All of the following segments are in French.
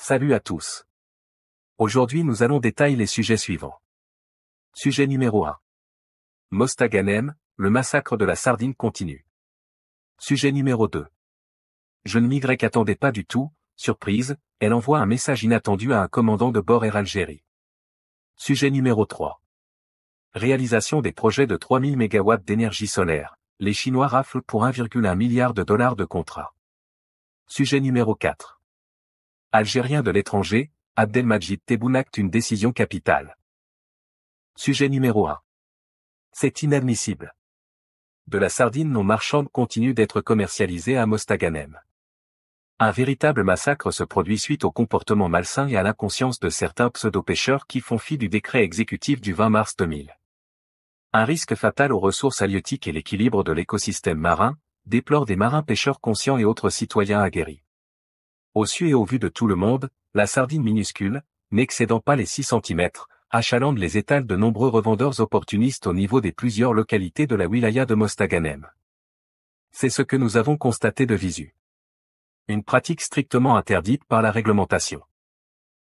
Salut à tous. Aujourd'hui nous allons détailler les sujets suivants. Sujet numéro 1. Mostaganem, le massacre de la sardine continue. Sujet numéro 2. Jeune migrée qu'attendait pas du tout, surprise, elle envoie un message inattendu à un commandant de bord Air Algérie. Sujet numéro 3. Réalisation des projets de 3000 MW d'énergie solaire. Les Chinois raflent pour 1,1 milliard de dollars de contrats. Sujet numéro 4. Algérien de l'étranger, Abdelmajid Tebboune acte une décision capitale. Sujet numéro 1. C'est inadmissible. De la sardine non marchande continue d'être commercialisée à Mostaganem. Un véritable massacre se produit suite au comportement malsain et à l'inconscience de certains pseudo-pêcheurs qui font fi du décret exécutif du 20 mars 2000. Un risque fatal aux ressources halieutiques et l'équilibre de l'écosystème marin, déplore des marins pêcheurs conscients et autres citoyens aguerris. Au su et au vu de tout le monde, la sardine minuscule, n'excédant pas les 6 cm, achalande les étals de nombreux revendeurs opportunistes au niveau des plusieurs localités de la wilaya de Mostaganem. C'est ce que nous avons constaté de visu. Une pratique strictement interdite par la réglementation.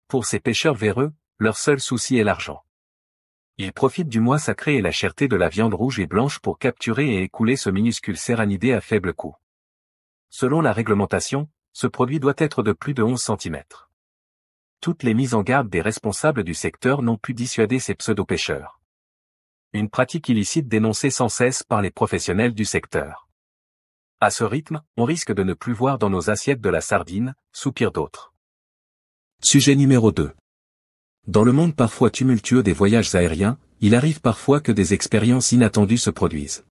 Pour ces pêcheurs véreux, leur seul souci est l'argent. Ils profitent du mois sacré et la cherté de la viande rouge et blanche pour capturer et écouler ce minuscule séranidé à faible coût. Selon la réglementation, ce produit doit être de plus de 11 cm. Toutes les mises en garde des responsables du secteur n'ont pu dissuader ces pseudo-pêcheurs. Une pratique illicite dénoncée sans cesse par les professionnels du secteur. À ce rythme, on risque de ne plus voir dans nos assiettes de la sardine, soupir d'autres. Sujet numéro 2. Dans le monde parfois tumultueux des voyages aériens, il arrive parfois que des expériences inattendues se produisent.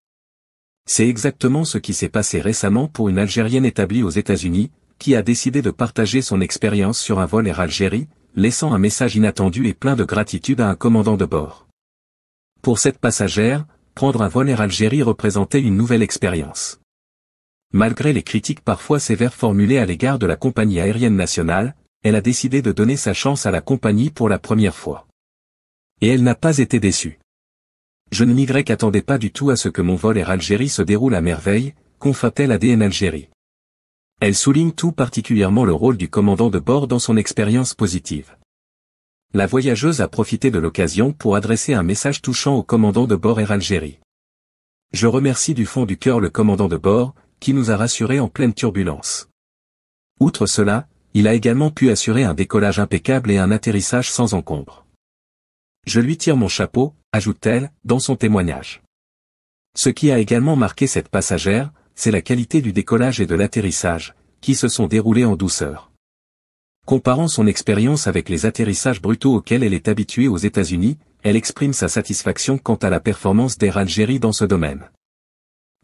C'est exactement ce qui s'est passé récemment pour une Algérienne établie aux États-Unis, qui a décidé de partager son expérience sur un vol Air Algérie, laissant un message inattendu et plein de gratitude à un commandant de bord. Pour cette passagère, prendre un vol Air Algérie représentait une nouvelle expérience. Malgré les critiques parfois sévères formulées à l'égard de la compagnie aérienne nationale, elle a décidé de donner sa chance à la compagnie pour la première fois. Et elle n'a pas été déçue. Je ne m'y qu'attendais pas du tout à ce que mon vol Air Algérie se déroule à merveille, confia-t-elle à DN Algérie. Elle souligne tout particulièrement le rôle du commandant de bord dans son expérience positive. La voyageuse a profité de l'occasion pour adresser un message touchant au commandant de bord Air Algérie. Je remercie du fond du cœur le commandant de bord, qui nous a rassurés en pleine turbulence. Outre cela, il a également pu assurer un décollage impeccable et un atterrissage sans encombre. Je lui tire mon chapeau, ajoute-t-elle, dans son témoignage. Ce qui a également marqué cette passagère, c'est la qualité du décollage et de l'atterrissage, qui se sont déroulés en douceur. Comparant son expérience avec les atterrissages brutaux auxquels elle est habituée aux États-Unis, elle exprime sa satisfaction quant à la performance d'Air Algérie dans ce domaine.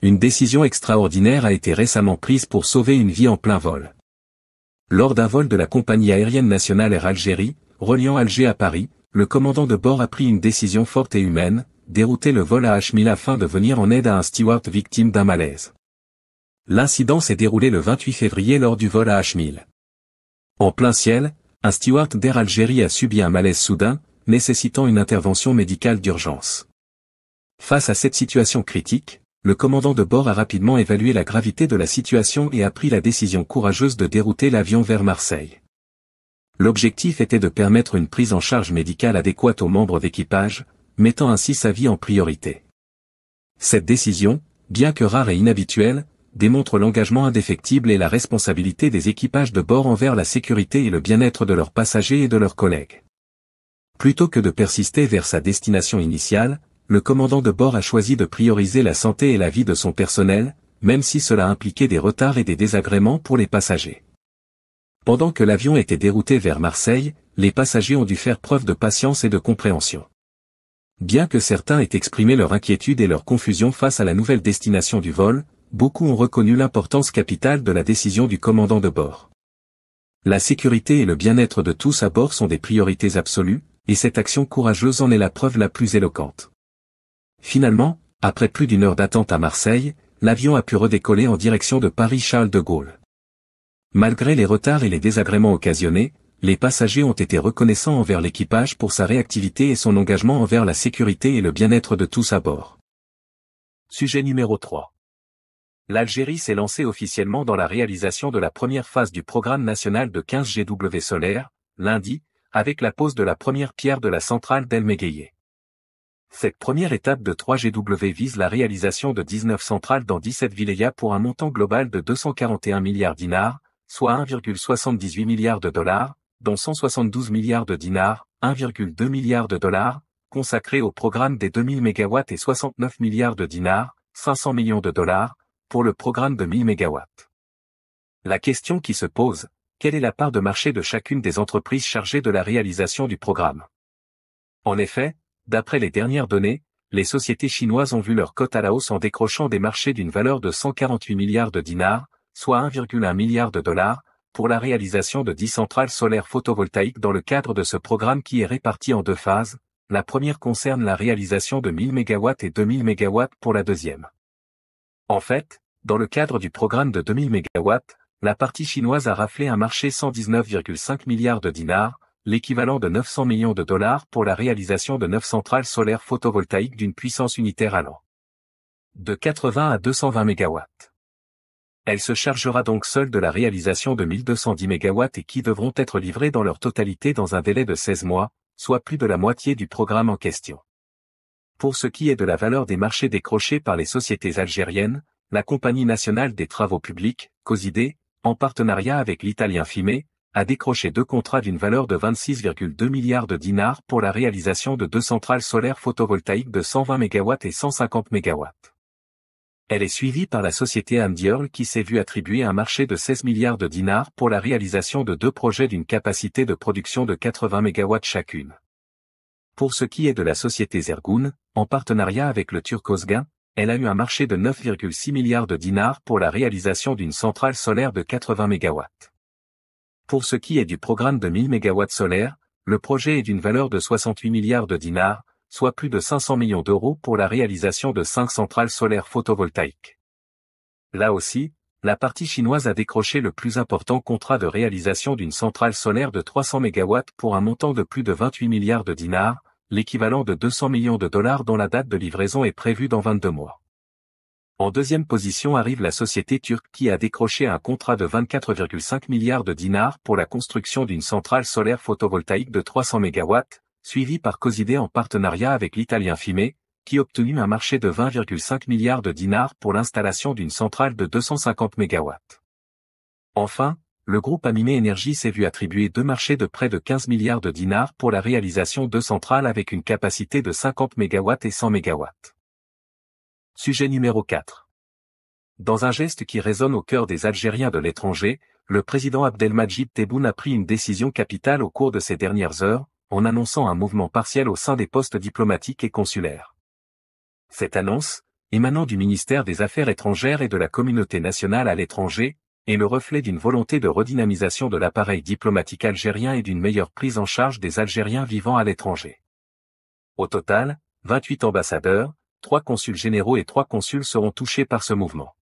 Une décision extraordinaire a été récemment prise pour sauver une vie en plein vol. Lors d'un vol de la compagnie aérienne nationale Air Algérie, reliant Alger à Paris, le commandant de bord a pris une décision forte et humaine, dérouter le vol à Hachemil afin de venir en aide à un steward victime d'un malaise. L'incident s'est déroulé le 28 février lors du vol à h En plein ciel, un steward d'Air Algérie a subi un malaise soudain, nécessitant une intervention médicale d'urgence. Face à cette situation critique, le commandant de bord a rapidement évalué la gravité de la situation et a pris la décision courageuse de dérouter l'avion vers Marseille. L'objectif était de permettre une prise en charge médicale adéquate aux membres d'équipage, mettant ainsi sa vie en priorité. Cette décision, bien que rare et inhabituelle, démontre l'engagement indéfectible et la responsabilité des équipages de bord envers la sécurité et le bien-être de leurs passagers et de leurs collègues. Plutôt que de persister vers sa destination initiale, le commandant de bord a choisi de prioriser la santé et la vie de son personnel, même si cela impliquait des retards et des désagréments pour les passagers. Pendant que l'avion était dérouté vers Marseille, les passagers ont dû faire preuve de patience et de compréhension. Bien que certains aient exprimé leur inquiétude et leur confusion face à la nouvelle destination du vol, beaucoup ont reconnu l'importance capitale de la décision du commandant de bord. La sécurité et le bien-être de tous à bord sont des priorités absolues, et cette action courageuse en est la preuve la plus éloquente. Finalement, après plus d'une heure d'attente à Marseille, l'avion a pu redécoller en direction de Paris-Charles de Gaulle. Malgré les retards et les désagréments occasionnés, les passagers ont été reconnaissants envers l'équipage pour sa réactivité et son engagement envers la sécurité et le bien-être de tous à bord. Sujet numéro 3 l'Algérie s'est lancée officiellement dans la réalisation de la première phase du programme national de 15 GW solaire, lundi, avec la pose de la première pierre de la centrale d'El Megueye. Cette première étape de 3 GW vise la réalisation de 19 centrales dans 17 vilayas pour un montant global de 241 milliards dinars, soit 1,78 milliard de dollars, dont 172 milliards de dinars, 1,2 milliard de dollars, consacrés au programme des 2000 MW et 69 milliards de dinars, 500 millions de dollars, pour le programme de 1000 MW. La question qui se pose, quelle est la part de marché de chacune des entreprises chargées de la réalisation du programme En effet, d'après les dernières données, les sociétés chinoises ont vu leur cote à la hausse en décrochant des marchés d'une valeur de 148 milliards de dinars, soit 1,1 milliard de dollars, pour la réalisation de 10 centrales solaires photovoltaïques dans le cadre de ce programme qui est réparti en deux phases. La première concerne la réalisation de 1000 MW et 2000 MW pour la deuxième. En fait, dans le cadre du programme de 2000 MW, la partie chinoise a raflé un marché 119,5 milliards de dinars, l'équivalent de 900 millions de dollars pour la réalisation de 9 centrales solaires photovoltaïques d'une puissance unitaire allant de 80 à 220 MW. Elle se chargera donc seule de la réalisation de 1210 MW et qui devront être livrés dans leur totalité dans un délai de 16 mois, soit plus de la moitié du programme en question. Pour ce qui est de la valeur des marchés décrochés par les sociétés algériennes, la Compagnie nationale des travaux publics, COSIDE, en partenariat avec l'italien Fimé, a décroché deux contrats d'une valeur de 26,2 milliards de dinars pour la réalisation de deux centrales solaires photovoltaïques de 120 MW et 150 MW. Elle est suivie par la société Amdiol qui s'est vue attribuer un marché de 16 milliards de dinars pour la réalisation de deux projets d'une capacité de production de 80 MW chacune. Pour ce qui est de la société Zergun, en partenariat avec le Turcosgain, elle a eu un marché de 9,6 milliards de dinars pour la réalisation d'une centrale solaire de 80 MW. Pour ce qui est du programme de 1000 MW solaire, le projet est d'une valeur de 68 milliards de dinars, soit plus de 500 millions d'euros pour la réalisation de 5 centrales solaires photovoltaïques. Là aussi, la partie chinoise a décroché le plus important contrat de réalisation d'une centrale solaire de 300 MW pour un montant de plus de 28 milliards de dinars, l'équivalent de 200 millions de dollars dont la date de livraison est prévue dans 22 mois. En deuxième position arrive la société turque qui a décroché un contrat de 24,5 milliards de dinars pour la construction d'une centrale solaire photovoltaïque de 300 MW, suivie par Coside en partenariat avec l'italien FIME, qui obtenu un marché de 20,5 milliards de dinars pour l'installation d'une centrale de 250 MW. Enfin, le groupe Aminé Énergie s'est vu attribuer deux marchés de près de 15 milliards de dinars pour la réalisation de centrales avec une capacité de 50 MW et 100 MW. Sujet numéro 4. Dans un geste qui résonne au cœur des Algériens de l'étranger, le président Abdelmajid Tebboune a pris une décision capitale au cours de ces dernières heures, en annonçant un mouvement partiel au sein des postes diplomatiques et consulaires. Cette annonce, émanant du ministère des Affaires étrangères et de la communauté nationale à l'étranger, est le reflet d'une volonté de redynamisation de l'appareil diplomatique algérien et d'une meilleure prise en charge des Algériens vivant à l'étranger. Au total, 28 ambassadeurs, 3 consuls généraux et 3 consuls seront touchés par ce mouvement.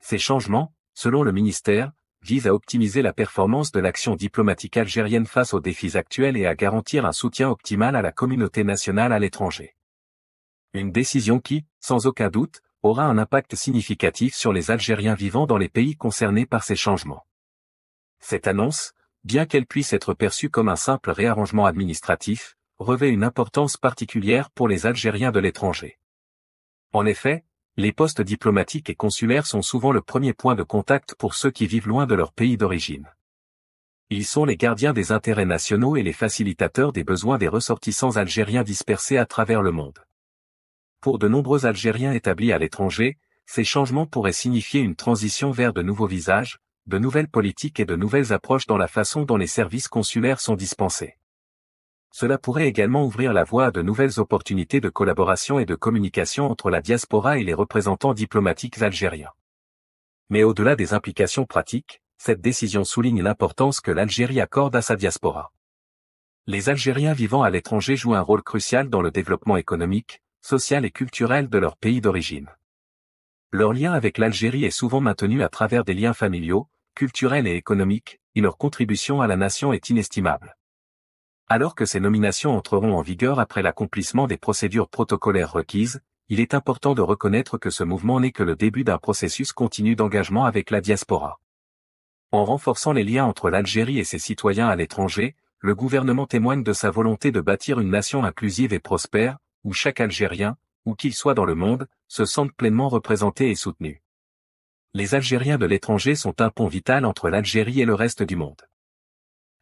Ces changements, selon le ministère, visent à optimiser la performance de l'action diplomatique algérienne face aux défis actuels et à garantir un soutien optimal à la communauté nationale à l'étranger. Une décision qui, sans aucun doute, aura un impact significatif sur les Algériens vivant dans les pays concernés par ces changements. Cette annonce, bien qu'elle puisse être perçue comme un simple réarrangement administratif, revêt une importance particulière pour les Algériens de l'étranger. En effet, les postes diplomatiques et consulaires sont souvent le premier point de contact pour ceux qui vivent loin de leur pays d'origine. Ils sont les gardiens des intérêts nationaux et les facilitateurs des besoins des ressortissants algériens dispersés à travers le monde. Pour de nombreux Algériens établis à l'étranger, ces changements pourraient signifier une transition vers de nouveaux visages, de nouvelles politiques et de nouvelles approches dans la façon dont les services consulaires sont dispensés. Cela pourrait également ouvrir la voie à de nouvelles opportunités de collaboration et de communication entre la diaspora et les représentants diplomatiques algériens. Mais au-delà des implications pratiques, cette décision souligne l'importance que l'Algérie accorde à sa diaspora. Les Algériens vivant à l'étranger jouent un rôle crucial dans le développement économique, sociale et culturelle de leur pays d'origine. Leur lien avec l'Algérie est souvent maintenu à travers des liens familiaux, culturels et économiques, et leur contribution à la nation est inestimable. Alors que ces nominations entreront en vigueur après l'accomplissement des procédures protocolaires requises, il est important de reconnaître que ce mouvement n'est que le début d'un processus continu d'engagement avec la diaspora. En renforçant les liens entre l'Algérie et ses citoyens à l'étranger, le gouvernement témoigne de sa volonté de bâtir une nation inclusive et prospère, où chaque Algérien, où qu'il soit dans le monde, se sente pleinement représenté et soutenu. Les Algériens de l'étranger sont un pont vital entre l'Algérie et le reste du monde.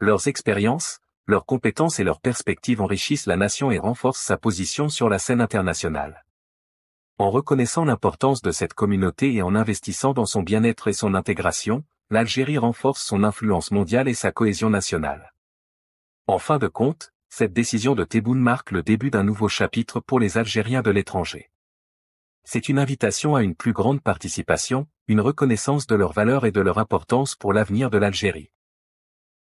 Leurs expériences, leurs compétences et leurs perspectives enrichissent la nation et renforcent sa position sur la scène internationale. En reconnaissant l'importance de cette communauté et en investissant dans son bien-être et son intégration, l'Algérie renforce son influence mondiale et sa cohésion nationale. En fin de compte, cette décision de Tebboune marque le début d'un nouveau chapitre pour les Algériens de l'étranger. C'est une invitation à une plus grande participation, une reconnaissance de leur valeur et de leur importance pour l'avenir de l'Algérie.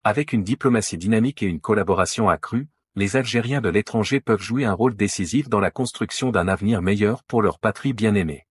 Avec une diplomatie dynamique et une collaboration accrue, les Algériens de l'étranger peuvent jouer un rôle décisif dans la construction d'un avenir meilleur pour leur patrie bien-aimée.